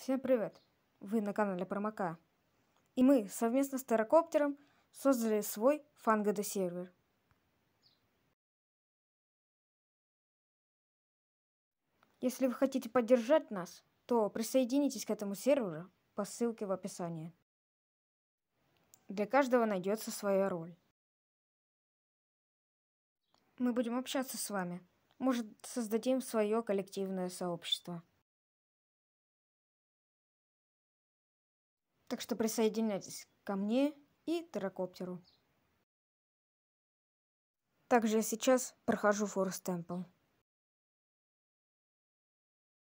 Всем привет! Вы на канале Промака. И мы совместно с Терракоптером создали свой фангадо сервер. Если вы хотите поддержать нас, то присоединитесь к этому серверу по ссылке в описании. Для каждого найдется своя роль. Мы будем общаться с вами. Может, создадим свое коллективное сообщество. Так что присоединяйтесь ко мне и терракоптеру. Также я сейчас прохожу Форест Темпл.